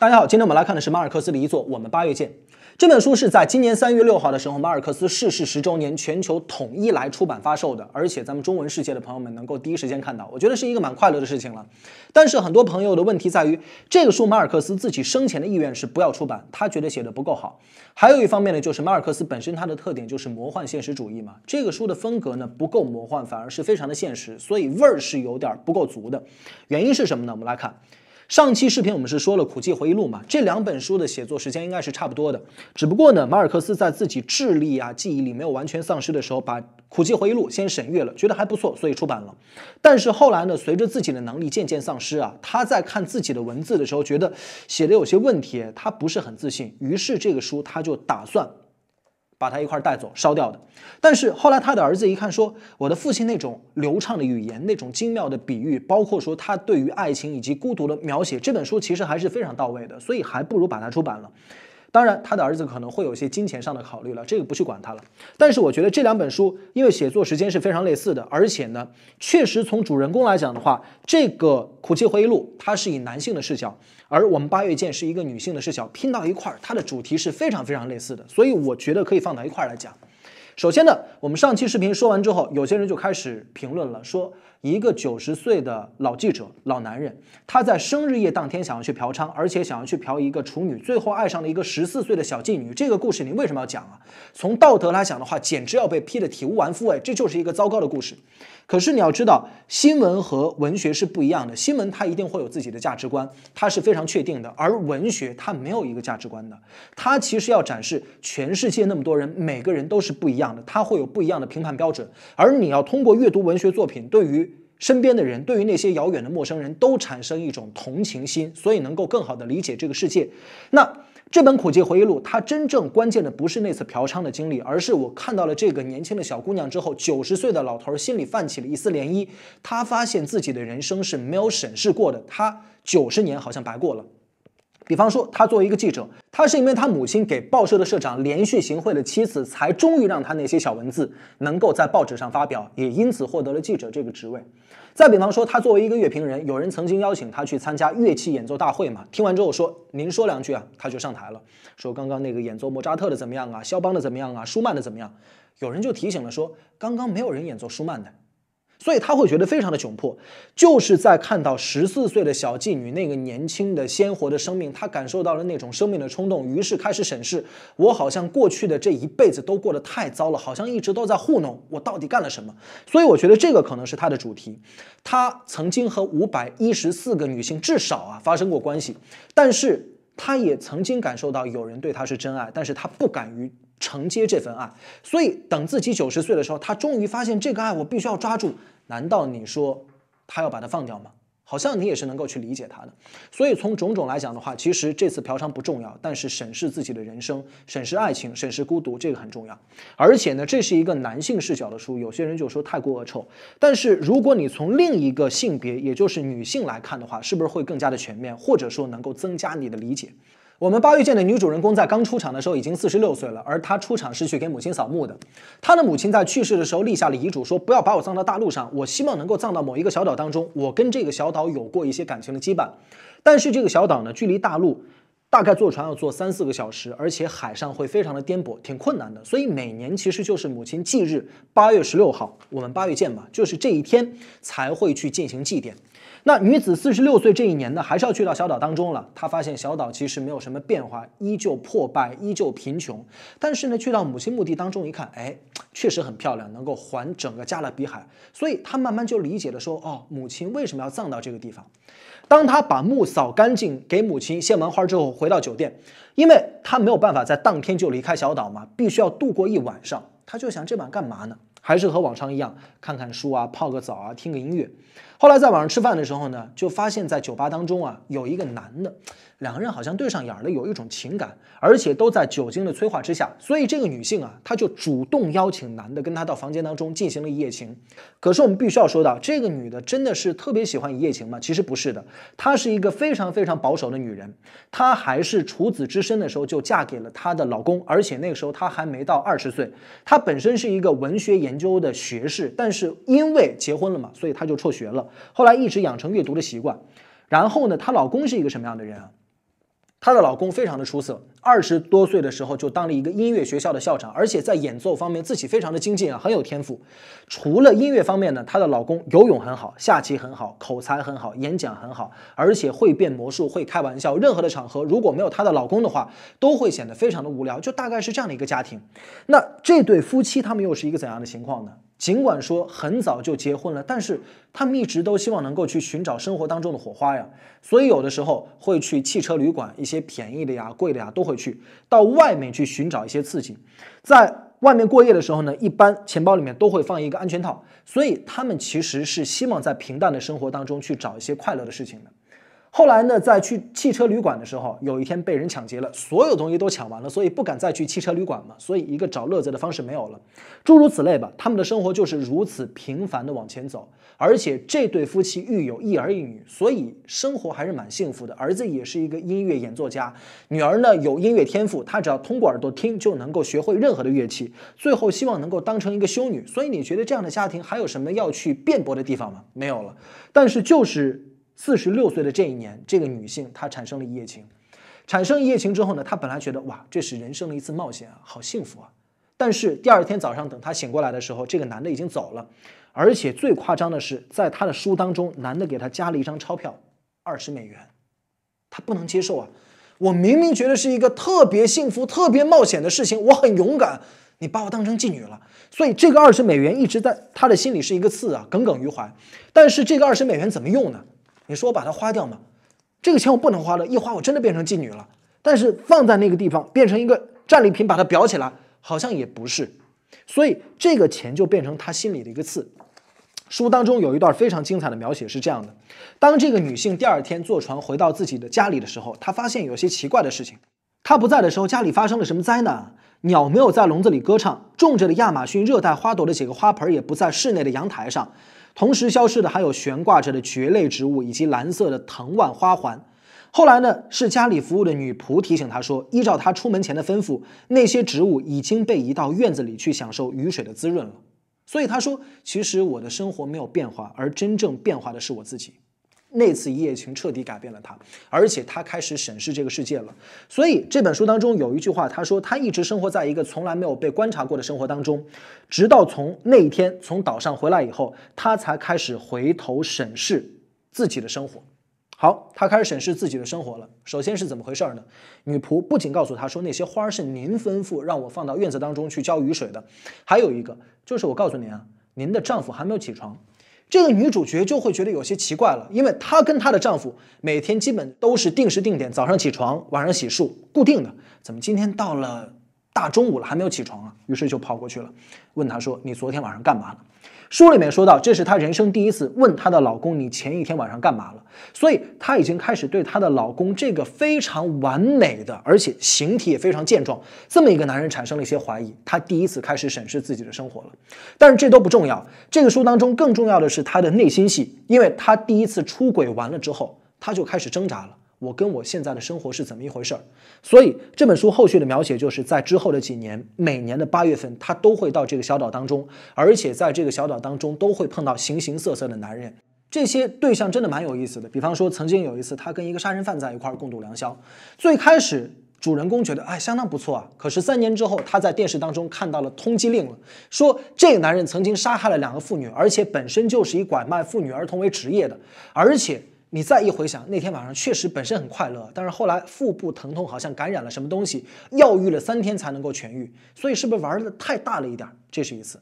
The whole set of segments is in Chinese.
大家好，今天我们来看的是马尔克斯的一作《我们八月见》这本书是在今年三月六号的时候，马尔克斯逝世十周年，全球统一来出版发售的，而且咱们中文世界的朋友们能够第一时间看到，我觉得是一个蛮快乐的事情了。但是很多朋友的问题在于，这个书马尔克斯自己生前的意愿是不要出版，他觉得写的不够好。还有一方面呢，就是马尔克斯本身他的特点就是魔幻现实主义嘛，这个书的风格呢不够魔幻，反而是非常的现实，所以味儿是有点不够足的。原因是什么呢？我们来看。上期视频我们是说了《苦记回忆录》嘛，这两本书的写作时间应该是差不多的，只不过呢，马尔克斯在自己智力啊记忆力没有完全丧失的时候，把《苦记回忆录》先审阅了，觉得还不错，所以出版了。但是后来呢，随着自己的能力渐渐丧失啊，他在看自己的文字的时候，觉得写的有些问题，他不是很自信，于是这个书他就打算。把他一块带走烧掉的，但是后来他的儿子一看说，我的父亲那种流畅的语言，那种精妙的比喻，包括说他对于爱情以及孤独的描写，这本书其实还是非常到位的，所以还不如把它出版了。当然，他的儿子可能会有一些金钱上的考虑了，这个不去管他了。但是我觉得这两本书，因为写作时间是非常类似的，而且呢，确实从主人公来讲的话，这个《苦妓回忆录》它是以男性的视角，而我们《八月见》是一个女性的视角，拼到一块，它的主题是非常非常类似的，所以我觉得可以放到一块来讲。首先呢，我们上期视频说完之后，有些人就开始评论了，说一个九十岁的老记者、老男人，他在生日夜当天想要去嫖娼，而且想要去嫖一个处女，最后爱上了一个十四岁的小妓女。这个故事你为什么要讲啊？从道德来讲的话，简直要被批得体无完肤，哎，这就是一个糟糕的故事。可是你要知道，新闻和文学是不一样的，新闻它一定会有自己的价值观，它是非常确定的，而文学它没有一个价值观的，它其实要展示全世界那么多人，每个人都是不一样。他会有不一样的评判标准，而你要通过阅读文学作品，对于身边的人，对于那些遥远的陌生人都产生一种同情心，所以能够更好的理解这个世界。那这本《苦妓回忆录》，它真正关键的不是那次嫖娼的经历，而是我看到了这个年轻的小姑娘之后，九十岁的老头心里泛起了一丝涟漪。他发现自己的人生是没有审视过的，他九十年好像白过了。比方说，他作为一个记者，他是因为他母亲给报社的社长连续行贿了七次，才终于让他那些小文字能够在报纸上发表，也因此获得了记者这个职位。再比方说，他作为一个乐评人，有人曾经邀请他去参加乐器演奏大会嘛，听完之后说您说两句啊，他就上台了，说刚刚那个演奏莫扎特的怎么样啊，肖邦的怎么样啊，舒曼的怎么样？有人就提醒了说，刚刚没有人演奏舒曼的。所以他会觉得非常的窘迫，就是在看到十四岁的小妓女那个年轻的鲜活的生命，他感受到了那种生命的冲动，于是开始审视：我好像过去的这一辈子都过得太糟了，好像一直都在糊弄我，到底干了什么？所以我觉得这个可能是他的主题。他曾经和五百一十四个女性至少啊发生过关系，但是他也曾经感受到有人对他是真爱，但是他不敢于。承接这份爱，所以等自己九十岁的时候，他终于发现这个爱我必须要抓住。难道你说他要把它放掉吗？好像你也是能够去理解他的。所以从种种来讲的话，其实这次嫖娼不重要，但是审视自己的人生、审视爱情、审视孤独这个很重要。而且呢，这是一个男性视角的书，有些人就说太过恶臭。但是如果你从另一个性别，也就是女性来看的话，是不是会更加的全面，或者说能够增加你的理解？我们八月见的女主人公在刚出场的时候已经四十六岁了，而她出场是去给母亲扫墓的。她的母亲在去世的时候立下了遗嘱，说不要把我葬到大陆上，我希望能够葬到某一个小岛当中。我跟这个小岛有过一些感情的羁绊，但是这个小岛呢，距离大陆大概坐船要坐三四个小时，而且海上会非常的颠簸，挺困难的。所以每年其实就是母亲忌日八月十六号，我们八月见吧，就是这一天才会去进行祭奠。那女子四十六岁这一年呢，还是要去到小岛当中了。她发现小岛其实没有什么变化，依旧破败，依旧贫穷。但是呢，去到母亲墓地当中一看，哎，确实很漂亮，能够环整个加勒比海。所以她慢慢就理解了，说哦，母亲为什么要葬到这个地方？当她把墓扫干净，给母亲献完花之后，回到酒店，因为她没有办法在当天就离开小岛嘛，必须要度过一晚上。她就想这晚干嘛呢？还是和往常一样，看看书啊，泡个澡啊，听个音乐。后来在网上吃饭的时候呢，就发现，在酒吧当中啊，有一个男的，两个人好像对上眼了，有一种情感，而且都在酒精的催化之下，所以这个女性啊，她就主动邀请男的跟她到房间当中进行了一夜情。可是我们必须要说到，这个女的真的是特别喜欢一夜情吗？其实不是的，她是一个非常非常保守的女人。她还是处子之身的时候就嫁给了她的老公，而且那个时候她还没到二十岁。她本身是一个文学研究的学士，但是因为结婚了嘛，所以她就辍学了。后来一直养成阅读的习惯，然后呢，她老公是一个什么样的人啊？她的老公非常的出色，二十多岁的时候就当了一个音乐学校的校长，而且在演奏方面自己非常的精进啊，很有天赋。除了音乐方面呢，她的老公游泳很好，下棋很好，口才很好，演讲很好，而且会变魔术，会开玩笑。任何的场合如果没有她的老公的话，都会显得非常的无聊。就大概是这样的一个家庭。那这对夫妻他们又是一个怎样的情况呢？尽管说很早就结婚了，但是他们一直都希望能够去寻找生活当中的火花呀，所以有的时候会去汽车旅馆，一些便宜的呀、贵的呀都会去到外面去寻找一些刺激。在外面过夜的时候呢，一般钱包里面都会放一个安全套，所以他们其实是希望在平淡的生活当中去找一些快乐的事情的。后来呢，在去汽车旅馆的时候，有一天被人抢劫了，所有东西都抢完了，所以不敢再去汽车旅馆嘛，所以一个找乐子的方式没有了，诸如此类吧。他们的生活就是如此平凡的往前走。而且这对夫妻育有一儿一女，所以生活还是蛮幸福的。儿子也是一个音乐演奏家，女儿呢有音乐天赋，她只要通过耳朵听就能够学会任何的乐器。最后希望能够当成一个修女。所以你觉得这样的家庭还有什么要去辩驳的地方吗？没有了，但是就是。四十六岁的这一年，这个女性她产生了一夜情，产生一夜情之后呢，她本来觉得哇，这是人生的一次冒险啊，好幸福啊。但是第二天早上等她醒过来的时候，这个男的已经走了，而且最夸张的是，在她的书当中，男的给她加了一张钞票，二十美元，她不能接受啊！我明明觉得是一个特别幸福、特别冒险的事情，我很勇敢，你把我当成妓女了。所以这个二十美元一直在她的心里是一个刺啊，耿耿于怀。但是这个二十美元怎么用呢？你说我把它花掉吗？这个钱我不能花了，一花我真的变成妓女了。但是放在那个地方，变成一个战利品，把它裱起来，好像也不是。所以这个钱就变成他心里的一个刺。书当中有一段非常精彩的描写是这样的：当这个女性第二天坐船回到自己的家里的时候，她发现有些奇怪的事情。她不在的时候，家里发生了什么灾难？鸟没有在笼子里歌唱，种着的亚马逊热带花朵的几个花盆也不在室内的阳台上。同时消失的还有悬挂着的蕨类植物以及蓝色的藤蔓花环。后来呢，是家里服务的女仆提醒他说，依照他出门前的吩咐，那些植物已经被移到院子里去享受雨水的滋润了。所以他说，其实我的生活没有变化，而真正变化的是我自己。那次一夜情彻底改变了他，而且他开始审视这个世界了。所以这本书当中有一句话，他说他一直生活在一个从来没有被观察过的生活当中，直到从那一天从岛上回来以后，他才开始回头审视自己的生活。好，他开始审视自己的生活了。首先是怎么回事呢？女仆不仅告诉他说那些花是您吩咐让我放到院子当中去浇雨水的，还有一个就是我告诉您啊，您的丈夫还没有起床。这个女主角就会觉得有些奇怪了，因为她跟她的丈夫每天基本都是定时定点，早上起床，晚上洗漱，固定的。怎么今天到了大中午了还没有起床啊？于是就跑过去了，问她说：“你昨天晚上干嘛了？”书里面说到，这是她人生第一次问她的老公：“你前一天晚上干嘛了？”所以她已经开始对她的老公这个非常完美的，而且形体也非常健壮这么一个男人产生了一些怀疑。她第一次开始审视自己的生活了。但是这都不重要，这个书当中更重要的是她的内心戏，因为她第一次出轨完了之后，她就开始挣扎了。我跟我现在的生活是怎么一回事儿？所以这本书后续的描写就是在之后的几年，每年的八月份，他都会到这个小岛当中，而且在这个小岛当中都会碰到形形色色的男人。这些对象真的蛮有意思的。比方说，曾经有一次，他跟一个杀人犯在一块儿共度良宵。最开始，主人公觉得哎，相当不错啊。可是三年之后，他在电视当中看到了通缉令了，说这个男人曾经杀害了两个妇女，而且本身就是以拐卖妇女儿童为职业的，而且。你再一回想，那天晚上确实本身很快乐，但是后来腹部疼痛，好像感染了什么东西，药浴了三天才能够痊愈，所以是不是玩的太大了一点？这是一次。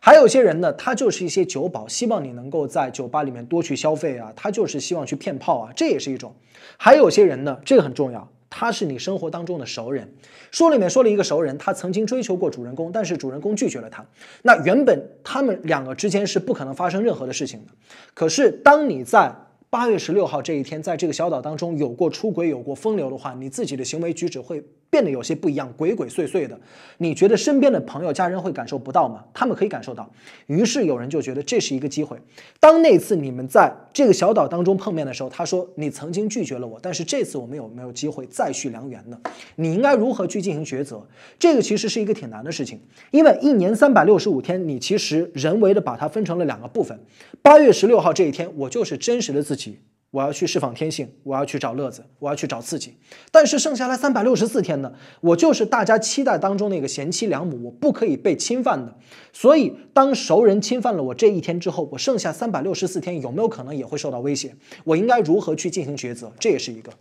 还有些人呢，他就是一些酒保，希望你能够在酒吧里面多去消费啊，他就是希望去骗炮啊，这也是一种。还有些人呢，这个很重要，他是你生活当中的熟人。书里面说了一个熟人，他曾经追求过主人公，但是主人公拒绝了他。那原本他们两个之间是不可能发生任何的事情的，可是当你在。八月十六号这一天，在这个小岛当中，有过出轨、有过风流的话，你自己的行为举止会。变得有些不一样，鬼鬼祟祟的。你觉得身边的朋友、家人会感受不到吗？他们可以感受到。于是有人就觉得这是一个机会。当那次你们在这个小岛当中碰面的时候，他说你曾经拒绝了我，但是这次我们有没有机会再续良缘呢？你应该如何去进行抉择？这个其实是一个挺难的事情，因为一年三百六十五天，你其实人为的把它分成了两个部分。八月十六号这一天，我就是真实的自己。我要去释放天性，我要去找乐子，我要去找刺激。但是剩下来三百六十四天呢？我就是大家期待当中那个贤妻良母，我不可以被侵犯的。所以当熟人侵犯了我这一天之后，我剩下三百六十四天有没有可能也会受到威胁？我应该如何去进行抉择？这也是一个。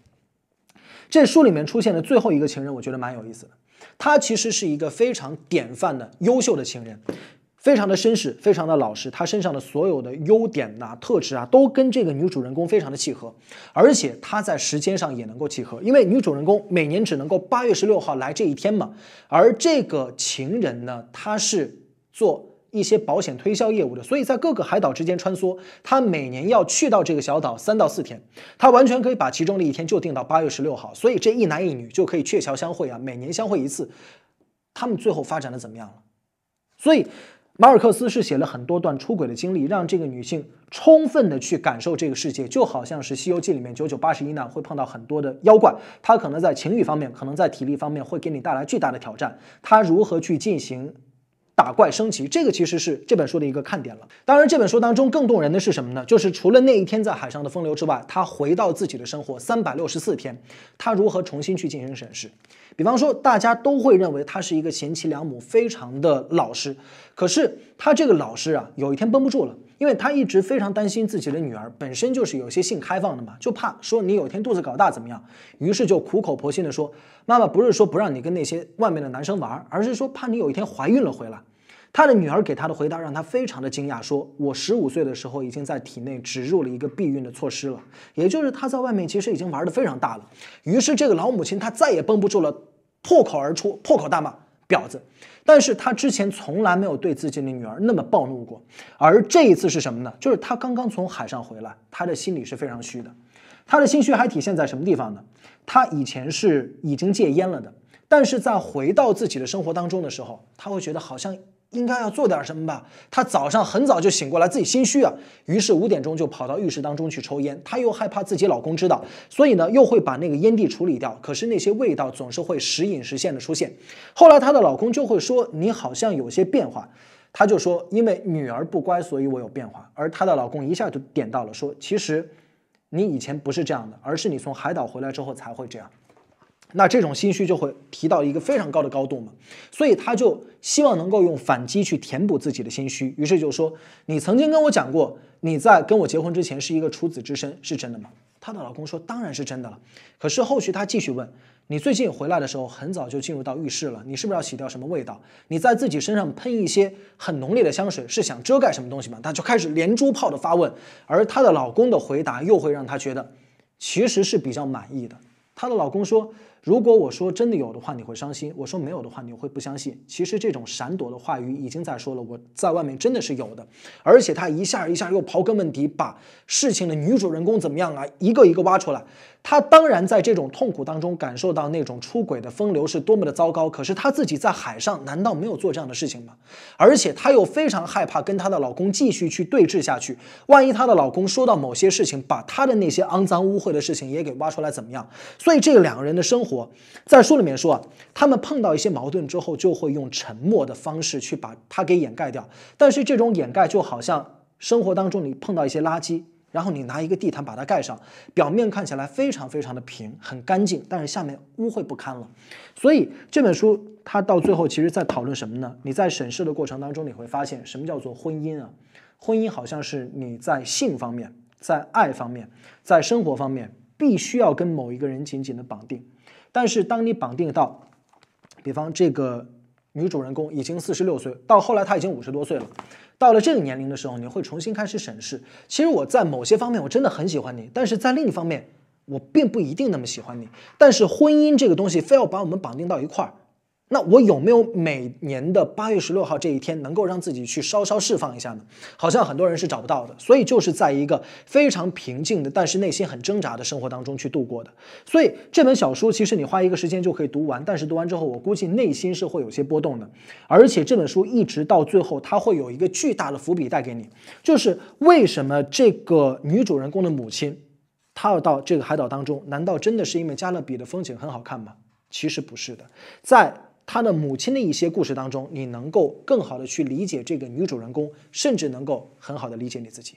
这书里面出现的最后一个情人，我觉得蛮有意思的。他其实是一个非常典范的优秀的情人。非常的绅士，非常的老实，他身上的所有的优点呐、特质啊，都跟这个女主人公非常的契合，而且他在时间上也能够契合，因为女主人公每年只能够八月十六号来这一天嘛，而这个情人呢，他是做一些保险推销业务的，所以在各个海岛之间穿梭，他每年要去到这个小岛三到四天，他完全可以把其中的一天就定到八月十六号，所以这一男一女就可以鹊桥相会啊，每年相会一次，他们最后发展的怎么样了？所以。马尔克斯是写了很多段出轨的经历，让这个女性充分的去感受这个世界，就好像是《西游记》里面九九八十一难会碰到很多的妖怪，她可能在情欲方面，可能在体力方面会给你带来巨大的挑战，她如何去进行打怪升级，这个其实是这本书的一个看点了。当然，这本书当中更动人的是什么呢？就是除了那一天在海上的风流之外，她回到自己的生活三百六十四天，她如何重新去进行审视。比方说，大家都会认为她是一个贤妻良母，非常的老实。可是她这个老实啊，有一天绷不住了，因为她一直非常担心自己的女儿，本身就是有些性开放的嘛，就怕说你有一天肚子搞大怎么样。于是就苦口婆心的说：“妈妈不是说不让你跟那些外面的男生玩，而是说怕你有一天怀孕了回来。”她的女儿给她的回答让她非常的惊讶：“说我十五岁的时候已经在体内植入了一个避孕的措施了，也就是她在外面其实已经玩的非常大了。”于是这个老母亲她再也绷不住了。破口而出，破口大骂婊子，但是他之前从来没有对自己的女儿那么暴怒过，而这一次是什么呢？就是他刚刚从海上回来，他的心里是非常虚的，他的心虚还体现在什么地方呢？他以前是已经戒烟了的，但是在回到自己的生活当中的时候，他会觉得好像。应该要做点什么吧？她早上很早就醒过来，自己心虚啊，于是五点钟就跑到浴室当中去抽烟。她又害怕自己老公知道，所以呢，又会把那个烟蒂处理掉。可是那些味道总是会时隐时现的出现。后来她的老公就会说：“你好像有些变化。”她就说：“因为女儿不乖，所以我有变化。”而她的老公一下就点到了，说：“其实，你以前不是这样的，而是你从海岛回来之后才会这样。”那这种心虚就会提到一个非常高的高度嘛，所以他就希望能够用反击去填补自己的心虚，于是就说：“你曾经跟我讲过，你在跟我结婚之前是一个处子之身，是真的吗？”她的老公说：“当然是真的了。”可是后续她继续问：“你最近回来的时候很早就进入到浴室了，你是不是要洗掉什么味道？你在自己身上喷一些很浓烈的香水，是想遮盖什么东西吗？”她就开始连珠炮的发问，而她的老公的回答又会让她觉得其实是比较满意的。她的老公说。如果我说真的有的话，你会伤心；我说没有的话，你会不相信。其实这种闪躲的话语已经在说了，我在外面真的是有的。而且他一下一下又刨根问底，把事情的女主人公怎么样啊，一个一个挖出来。他当然在这种痛苦当中感受到那种出轨的风流是多么的糟糕。可是他自己在海上难道没有做这样的事情吗？而且他又非常害怕跟他的老公继续去对峙下去，万一他的老公说到某些事情，把他的那些肮脏污秽的事情也给挖出来怎么样？所以这两个人的生活。活在书里面说，啊，他们碰到一些矛盾之后，就会用沉默的方式去把它给掩盖掉。但是这种掩盖就好像生活当中你碰到一些垃圾，然后你拿一个地毯把它盖上，表面看起来非常非常的平，很干净，但是下面污秽不堪了。所以这本书它到最后其实在讨论什么呢？你在审视的过程当中，你会发现什么叫做婚姻啊？婚姻好像是你在性方面、在爱方面、在生活方面。必须要跟某一个人紧紧的绑定，但是当你绑定到，比方这个女主人公已经四十六岁，到后来她已经五十多岁了，到了这个年龄的时候，你会重新开始审视，其实我在某些方面我真的很喜欢你，但是在另一方面我并不一定那么喜欢你，但是婚姻这个东西非要把我们绑定到一块儿。那我有没有每年的八月十六号这一天能够让自己去稍稍释放一下呢？好像很多人是找不到的，所以就是在一个非常平静的，但是内心很挣扎的生活当中去度过的。所以这本小说其实你花一个时间就可以读完，但是读完之后，我估计内心是会有些波动的。而且这本书一直到最后，它会有一个巨大的伏笔带给你，就是为什么这个女主人公的母亲她要到这个海岛当中？难道真的是因为加勒比的风景很好看吗？其实不是的，在。她的母亲的一些故事当中，你能够更好的去理解这个女主人公，甚至能够很好的理解你自己。